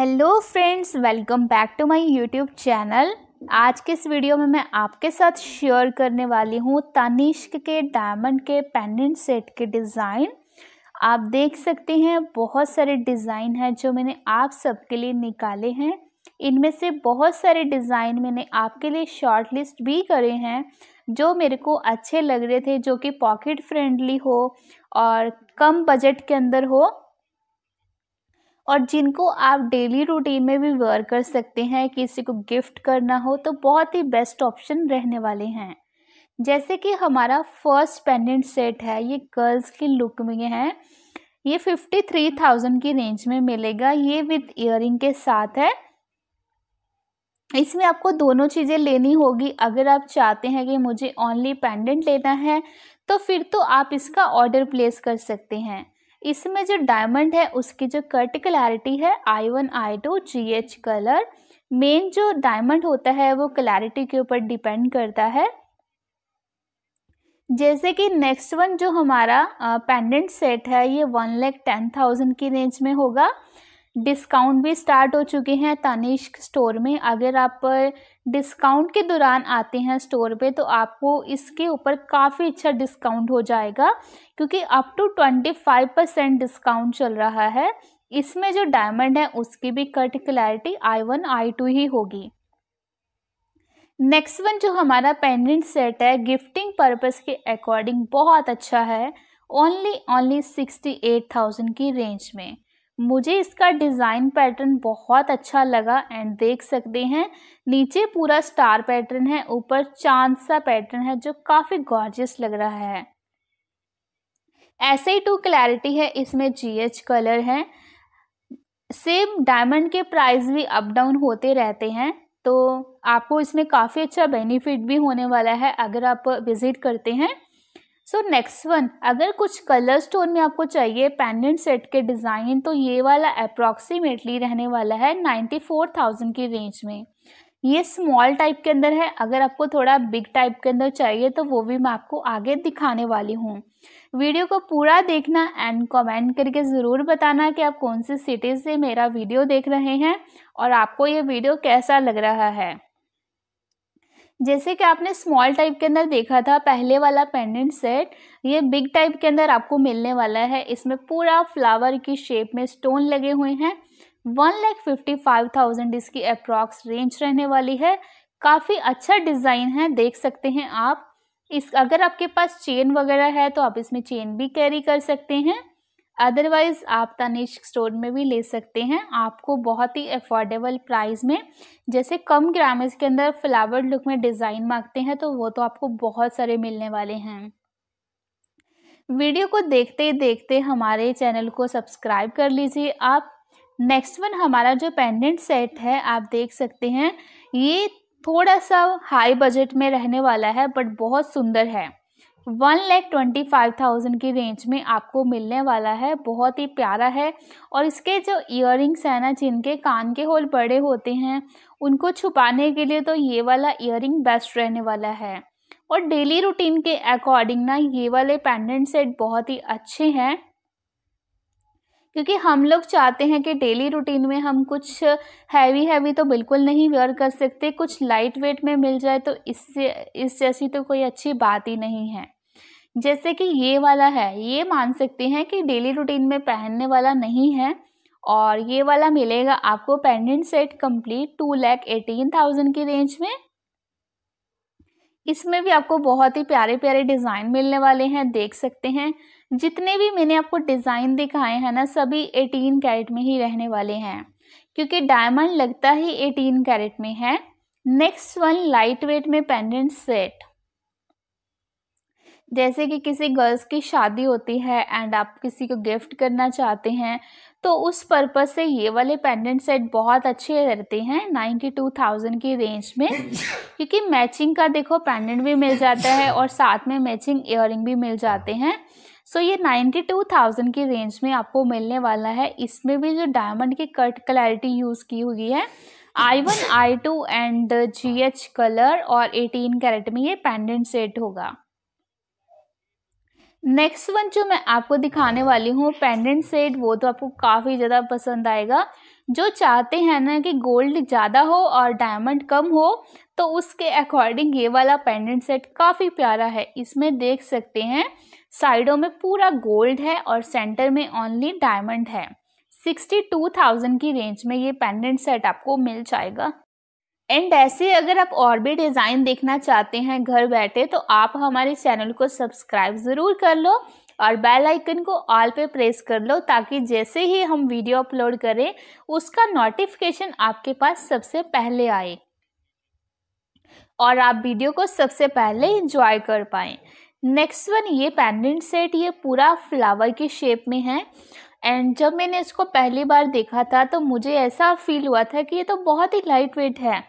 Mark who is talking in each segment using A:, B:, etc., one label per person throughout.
A: hello friends welcome back to my YouTube channel आज के इस वीडियो में मैं आपके साथ शेयर करने वाली हूँ तानिश्क के डायमंड के पेंडेंट सेट के डिज़ाइन आप देख सकते हैं बहुत सारे डिज़ाइन हैं जो मैंने आप सबके लिए निकाले हैं इनमें से बहुत सारे डिज़ाइन मैंने आपके लिए शॉर्ट लिस्ट भी करे हैं जो मेरे को अच्छे लग रहे थे जो कि पॉकेट फ्रेंडली हो और कम बजट के अंदर हो और जिनको आप डेली रूटीन में भी वेयर कर सकते हैं किसी को गिफ्ट करना हो तो बहुत ही बेस्ट ऑप्शन रहने वाले हैं जैसे कि हमारा फर्स्ट पेंडेंट सेट है ये गर्ल्स की लुक में है ये फिफ्टी थ्री थाउजेंड की रेंज में मिलेगा ये विद इयर के साथ है इसमें आपको दोनों चीज़ें लेनी होगी अगर आप चाहते हैं कि मुझे ओनली पेंडेंट लेना है तो फिर तो आप इसका ऑर्डर प्लेस कर सकते हैं इसमें जो डायमंड है उसकी जो कर्टिकुलरिटी है I one I two G H colour मेन जो डायमंड होता है वो क्लैरिटी के ऊपर डिपेंड करता है जैसे कि नेक्स्ट वन जो हमारा पेंडेंट सेट है ये वन लैख टेन थाउजेंड की रेंज में होगा डिस्काउंट भी स्टार्ट हो चुके हैं तनिष्क स्टोर में अगर आप डिस्काउंट के दौरान आते हैं स्टोर पे तो आपको इसके ऊपर काफ़ी अच्छा डिस्काउंट हो जाएगा क्योंकि up to twenty five percent discount चल रहा है इसमें जो डायमंड है उसकी भी cut clarity I one I two ही होगी नेक्स्ट वन जो हमारा पेंडेंट सेट है गिफ्टिंग पर्पस के अकॉर्डिंग बहुत अच्छा है only only sixty eight thousand की रेंज में मुझे इसका डिज़ाइन पैटर्न बहुत अच्छा लगा एंड देख सकते हैं नीचे पूरा स्टार पैटर्न है ऊपर चांद सा पैटर्न है जो काफ़ी गॉर्जियस लग रहा है ऐसे ही टू क्लैरिटी है इसमें जीएच कलर है सेम डायमंड के प्राइस भी अप डाउन होते रहते हैं तो आपको इसमें काफ़ी अच्छा बेनिफिट भी होने वाला है अगर आप विज़िट करते हैं सो नेक्स्ट वन अगर कुछ कलर स्टोन में आपको चाहिए पेंडेंट सेट के डिज़ाइन तो ये वाला अप्रॉक्सीमेटली रहने वाला है नाइन्टी फोर थाउजेंड की रेंज में ये स्मॉल टाइप के अंदर है अगर आपको थोड़ा बिग टाइप के अंदर चाहिए तो वो भी मैं आपको आगे दिखाने वाली हूँ वीडियो को पूरा देखना एंड कमेंट करके ज़रूर बताना कि आप कौन सी सिटी से मेरा वीडियो देख रहे हैं और आपको ये वीडियो कैसा लग रहा है जैसे कि आपने स्मॉल टाइप के अंदर देखा था पहले वाला पेंडेंट सेट ये बिग टाइप के अंदर आपको मिलने वाला है इसमें पूरा फ्लावर की शेप में स्टोन लगे हुए हैं one lakh fifty five thousand इसकी अप्रॉक्स रेंज रहने वाली है काफ़ी अच्छा डिज़ाइन है देख सकते हैं आप इस अगर आपके पास चेन वगैरह है तो आप इसमें चेन भी कैरी कर सकते हैं अदरवाइज़ आप तनिष्क स्टोर में भी ले सकते हैं आपको बहुत ही अफोर्डेबल प्राइस में जैसे कम ग्रामेज के अंदर फ्लावर्ड लुक में डिज़ाइन मांगते हैं तो वो तो आपको बहुत सारे मिलने वाले हैं वीडियो को देखते ही देखते हमारे चैनल को सब्सक्राइब कर लीजिए आप नेक्स्ट वन हमारा जो पेंडेंट सेट है आप देख सकते हैं ये थोड़ा सा हाई बजट में रहने वाला है बट बहुत सुंदर है one lakh twenty five thousand की रेंज में आपको मिलने वाला है बहुत ही प्यारा है और इसके जो ईयरिंग्स हैं ना जिनके कान के होल बड़े होते हैं उनको छुपाने के लिए तो ये वाला ईयरिंग बेस्ट रहने वाला है और डेली रूटीन के अकॉर्डिंग ना ये वाले पेंडेंट सेट बहुत ही अच्छे हैं क्योंकि हम लोग चाहते हैं कि डेली रूटीन में हम कुछ हैवी हैवी तो बिल्कुल नहीं वेयर कर सकते कुछ लाइट वेट में मिल जाए तो इससे इस जैसी तो कोई अच्छी बात ही नहीं है जैसे कि ये वाला है ये मान सकते हैं कि डेली रूटीन में पहनने वाला नहीं है और ये वाला मिलेगा आपको pendant set complete two lakh eighteen thousand की रेंज में इसमें भी आपको बहुत ही प्यारे प्यारे डिज़ाइन मिलने वाले हैं देख सकते हैं जितने भी मैंने आपको डिज़ाइन दिखाए हैं ना सभी एटीन कैरेट में ही रहने वाले हैं क्योंकि डायमंड लगता ही एटीन कैरेट में है नेक्स्ट वन लाइट वेट में पेंडेंट सेट जैसे कि किसी गर्ल्स की शादी होती है एंड आप किसी को गिफ्ट करना चाहते हैं तो उस पर्पज से ये वाले पेंडेंट सेट बहुत अच्छे रहते हैं नाइन्टी टू थाउजेंड की रेंज में क्योंकि मैचिंग का देखो पेंडेंट भी मिल जाता है और साथ में मैचिंग इयर भी मिल जाते हैं सो so, ये नाइन्टी टू थाउजेंड की रेंज में आपको मिलने वाला है इसमें भी जो डायमंड की कट क्लैरिटी यूज़ की हुई है I one I two and G H colour और एटीन कैरेट में ये पेंडेंट सेट होगा नेक्स्ट वन जो मैं आपको दिखाने वाली हूँ पेंडेंट सेट वो तो आपको काफ़ी ज़्यादा पसंद आएगा जो चाहते हैं ना कि गोल्ड ज़्यादा हो और डायमंड कम हो तो उसके अकॉर्डिंग ये वाला पेंडेंट सेट काफ़ी प्यारा है इसमें देख सकते हैं साइडों में पूरा गोल्ड है और सेंटर में ओनली डायमंड है सिक्सटी टू थाउजेंड की रेंज में ये पेंडेंट सेट आपको मिल जाएगा एंड ऐसे अगर आप और भी डिज़ाइन देखना चाहते हैं घर बैठे तो आप हमारे चैनल को सब्सक्राइब ज़रूर कर लो और बेल आइकन को ऑल पे प्रेस कर लो ताकि जैसे ही हम वीडियो अपलोड करें उसका नोटिफिकेशन आपके पास सबसे पहले आए और आप वीडियो को सबसे पहले इंजॉय कर पाएँ नेक्स्ट वन ये पेंडेंट सेट ये पूरा फ्लावर के शेप में है एंड जब मैंने इसको पहली बार देखा था तो मुझे ऐसा फील हुआ था कि ये तो बहुत ही लाइट वेट है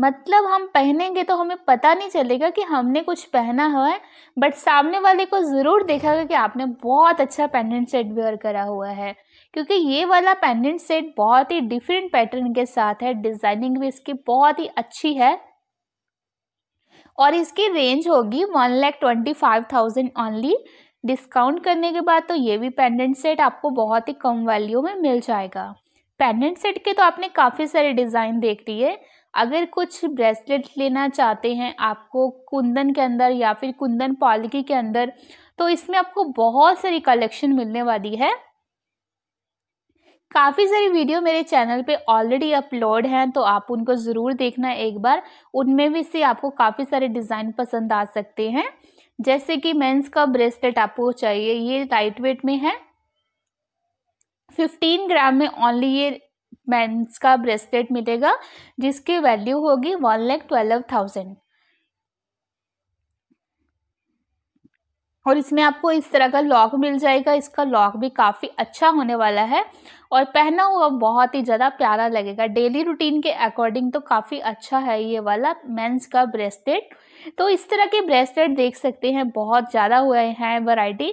A: मतलब हम पहनेंगे तो हमें पता नहीं चलेगा कि हमने कुछ पहना हुआ है बट सामने वाले को ज़रूर देखेगा कि आपने बहुत अच्छा पेंडेंट सेट वेयर करा हुआ है क्योंकि ये वाला पेंडेंट सेट बहुत ही डिफरेंट पैटर्न के साथ है डिज़ाइनिंग भी इसकी बहुत ही अच्छी है और इसकी रेंज होगी one lakh twenty five thousand only discount करने के बाद तो ये भी पेंडेंट सेट आपको बहुत ही कम वैल्यू में मिल जाएगा पेंडेंट सेट के तो आपने काफ़ी सारे डिज़ाइन देख लिए अगर कुछ ब्रेसलेट लेना चाहते हैं आपको कुंदन के अंदर या फिर कुंदन पालकी के अंदर तो इसमें आपको बहुत सारी कलेक्शन मिलने वाली है काफ़ी सारी वीडियो मेरे चैनल पे ऑलरेडी अपलोड हैं तो आप उनको ज़रूर देखना एक बार उनमें भी से आपको काफ़ी सारे डिज़ाइन पसंद आ सकते हैं जैसे कि मेंस का ब्रेसलेट आपको चाहिए ये लाइट वेट में है 15 ग्राम में ओनली ये मेंस का ब्रेसलेट मिलेगा जिसकी वैल्यू होगी वन लैख ट्वेल्व थाउजेंड और इसमें आपको इस तरह का लॉक मिल जाएगा इसका लॉक भी काफ़ी अच्छा होने वाला है और पहना हुआ बहुत ही ज़्यादा प्यारा लगेगा डेली रूटीन के अकॉर्डिंग तो काफ़ी अच्छा है ये वाला मेंस का ब्रेसलेट तो इस तरह के ब्रेसलेट देख सकते हैं बहुत ज़्यादा हुए हैं वैरायटी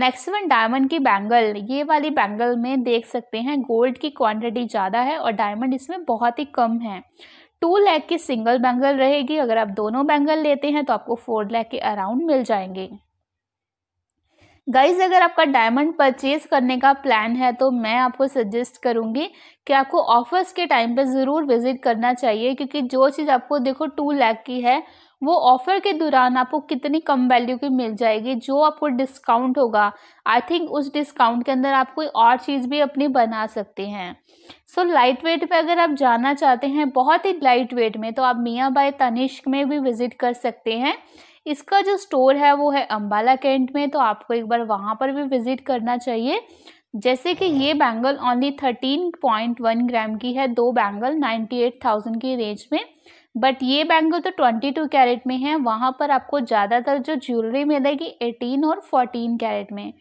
A: नेक्स्ट वन डायमंड की बैंगल ये वाली बैंगल में देख सकते हैं गोल्ड की क्वांटिटी ज़्यादा है और डायमंड इसमें बहुत ही कम है टू लैख की सिंगल बैंगल रहेगी अगर आप दोनों बैंगल लेते हैं तो आपको फोर लैख के अराउंड मिल जाएंगे गाइज अगर आपका डायमंड परचेज करने का प्लान है तो मैं आपको सजेस्ट करूंगी कि आपको ऑफर्स के टाइम पे ज़रूर विजिट करना चाहिए क्योंकि जो चीज़ आपको देखो टू लैख की है वो ऑफर के दौरान आपको कितनी कम वैल्यू की मिल जाएगी जो आपको डिस्काउंट होगा आई थिंक उस डिस्काउंट के अंदर आप कोई और चीज़ भी अपनी बना सकते हैं सो लाइट वेट पर अगर आप जाना चाहते हैं बहुत ही लाइट वेट में तो आप मियाँ बाय तनिष्क में भी विज़िट कर सकते हैं इसका जो स्टोर है वो है अम्बाला कैंट में तो आपको एक बार वहाँ पर भी विज़िट करना चाहिए जैसे कि ये bangle only thirteen point one gram की है दो बैंगल नाइन्टी एट थाउजेंड की रेंज में बट ये बैंगल तो 22 कैरेट में है वहाँ पर आपको ज़्यादातर जो ज्वेलरी मिलेगी 18 और 14 कैरेट में